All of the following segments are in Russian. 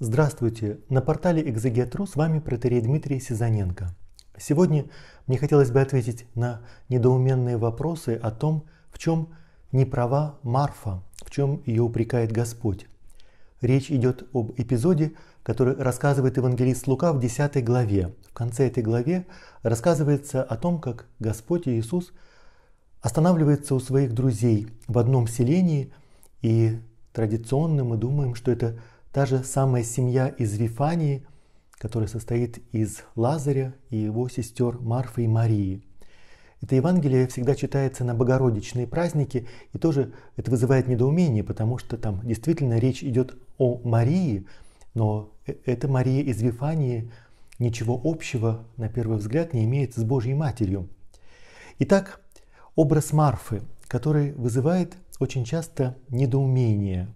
Здравствуйте! На портале Экзегетру с вами протерей Дмитрий Сизаненко. Сегодня мне хотелось бы ответить на недоуменные вопросы о том, в чем не права Марфа, в чем ее упрекает Господь. Речь идет об эпизоде, который рассказывает евангелист Лука в 10 главе. В конце этой главе рассказывается о том, как Господь Иисус останавливается у своих друзей в одном селении, и традиционно мы думаем, что это Та же самая семья из Вифании, которая состоит из Лазаря и его сестер Марфы и Марии. Это Евангелие всегда читается на богородичные праздники, и тоже это вызывает недоумение, потому что там действительно речь идет о Марии, но э, эта Мария из Вифании ничего общего, на первый взгляд, не имеет с Божьей Матерью. Итак, образ Марфы, который вызывает очень часто недоумение.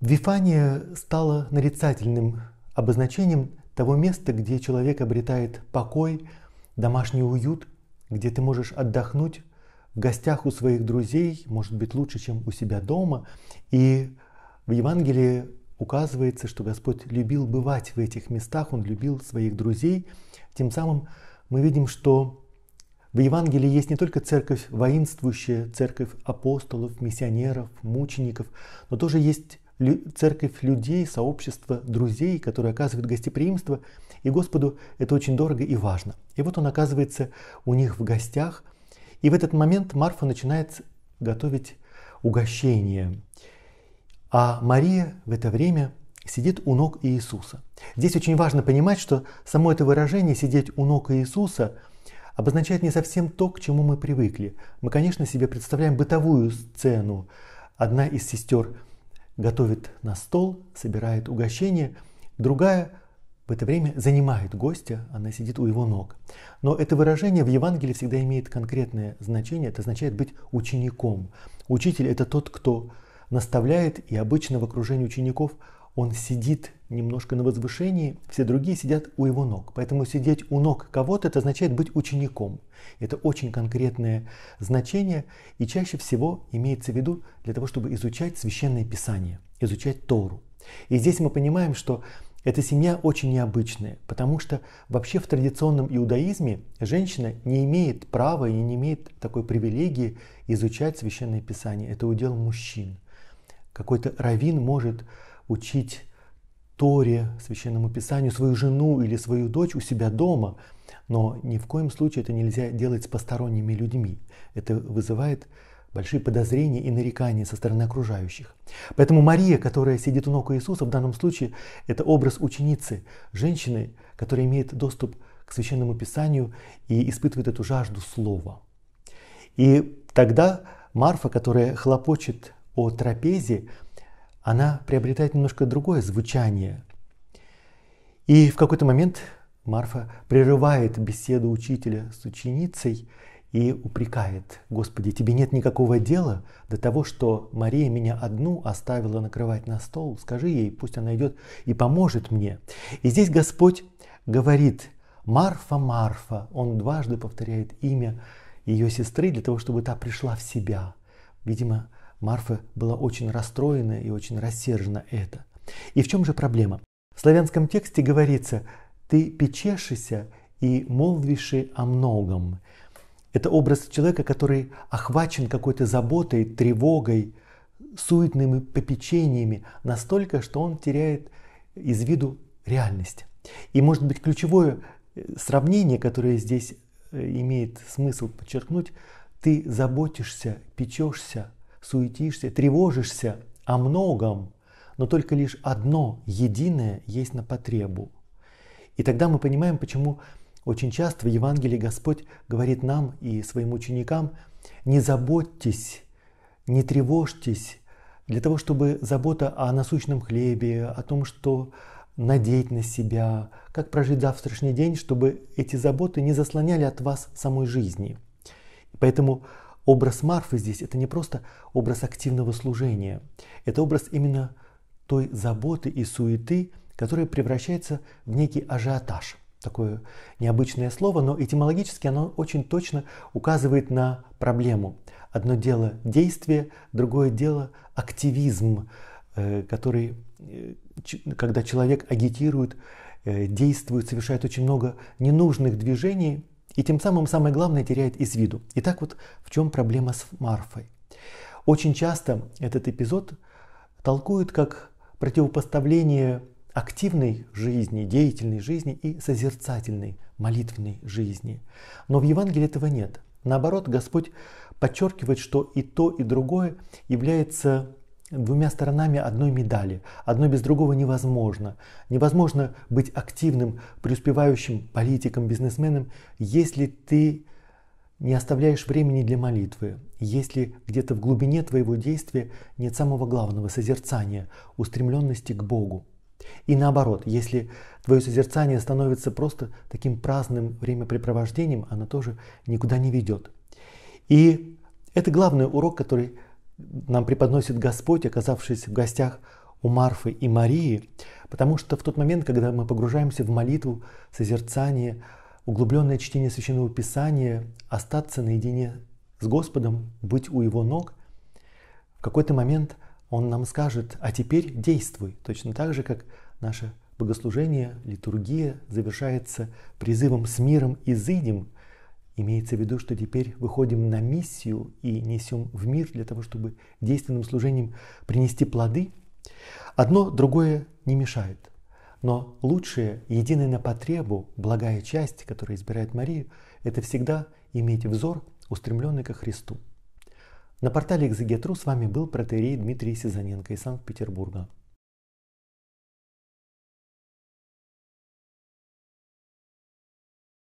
Вифания стала нарицательным обозначением того места, где человек обретает покой, домашний уют, где ты можешь отдохнуть в гостях у своих друзей, может быть лучше, чем у себя дома. И в Евангелии указывается, что Господь любил бывать в этих местах, Он любил своих друзей. Тем самым мы видим, что в Евангелии есть не только церковь воинствующая, церковь апостолов, миссионеров, мучеников, но тоже есть церковь людей, сообщество друзей, которые оказывают гостеприимство, и Господу это очень дорого и важно. И вот он оказывается у них в гостях, и в этот момент Марфа начинает готовить угощение. А Мария в это время сидит у ног Иисуса. Здесь очень важно понимать, что само это выражение «сидеть у ног Иисуса» обозначает не совсем то, к чему мы привыкли. Мы, конечно, себе представляем бытовую сцену. Одна из сестер готовит на стол, собирает угощение, другая в это время занимает гостя, она сидит у его ног. Но это выражение в Евангелии всегда имеет конкретное значение, это означает быть учеником. Учитель – это тот, кто наставляет, и обычно в окружении учеников – он сидит немножко на возвышении, все другие сидят у его ног. Поэтому сидеть у ног кого-то это означает быть учеником. Это очень конкретное значение и чаще всего имеется в виду для того, чтобы изучать священное писание, изучать Тору. И здесь мы понимаем, что эта семья очень необычная, потому что вообще в традиционном иудаизме женщина не имеет права и не имеет такой привилегии изучать священное писание. Это удел мужчин. Какой-то раввин может учить Торе, Священному Писанию, свою жену или свою дочь у себя дома, но ни в коем случае это нельзя делать с посторонними людьми. Это вызывает большие подозрения и нарекания со стороны окружающих. Поэтому Мария, которая сидит у ног Иисуса, в данном случае это образ ученицы, женщины, которая имеет доступ к Священному Писанию и испытывает эту жажду слова. И тогда Марфа, которая хлопочет о трапезе, она приобретает немножко другое звучание. И в какой-то момент Марфа прерывает беседу учителя с ученицей и упрекает, «Господи, тебе нет никакого дела до того, что Мария меня одну оставила накрывать на стол? Скажи ей, пусть она идет и поможет мне». И здесь Господь говорит, «Марфа, Марфа», он дважды повторяет имя ее сестры для того, чтобы та пришла в себя. Видимо, Марфа была очень расстроена и очень рассержена это. И в чем же проблема? В славянском тексте говорится «ты печешься и молвиши о многом». Это образ человека, который охвачен какой-то заботой, тревогой, суетными попечениями настолько, что он теряет из виду реальность. И может быть ключевое э, сравнение, которое здесь э, имеет смысл подчеркнуть, ты заботишься, печешься суетишься, тревожишься о многом, но только лишь одно единое есть на потребу. И тогда мы понимаем, почему очень часто в Евангелии Господь говорит нам и своим ученикам, не заботьтесь, не тревожьтесь, для того, чтобы забота о насущном хлебе, о том, что надеть на себя, как прожить завтрашний день, чтобы эти заботы не заслоняли от вас самой жизни. Поэтому Образ Марфы здесь – это не просто образ активного служения, это образ именно той заботы и суеты, которая превращается в некий ажиотаж. Такое необычное слово, но этимологически оно очень точно указывает на проблему. Одно дело действие, другое дело активизм, э, который, э, когда человек агитирует, э, действует, совершает очень много ненужных движений – и тем самым самое главное теряет из виду. Итак, вот в чем проблема с Марфой. Очень часто этот эпизод толкуют как противопоставление активной жизни, деятельной жизни и созерцательной, молитвенной жизни. Но в Евангелии этого нет. Наоборот, Господь подчеркивает, что и то, и другое является двумя сторонами одной медали. Одно без другого невозможно. Невозможно быть активным, преуспевающим политиком, бизнесменом, если ты не оставляешь времени для молитвы, если где-то в глубине твоего действия нет самого главного созерцания, устремленности к Богу. И наоборот, если твое созерцание становится просто таким праздным времяпрепровождением, оно тоже никуда не ведет. И это главный урок, который нам преподносит Господь, оказавшись в гостях у Марфы и Марии, потому что в тот момент, когда мы погружаемся в молитву, созерцание, углубленное чтение Священного Писания, остаться наедине с Господом, быть у Его ног, в какой-то момент Он нам скажет, а теперь действуй, точно так же, как наше богослужение, литургия завершается призывом с миром изыдем, Имеется в виду, что теперь выходим на миссию и несем в мир для того, чтобы действенным служением принести плоды. Одно другое не мешает. Но лучшее, единое на потребу, благая часть, которая избирает Марию, это всегда иметь взор, устремленный ко Христу. На портале «Экзегетру» с вами был протеерей Дмитрий Сизаненко из Санкт-Петербурга.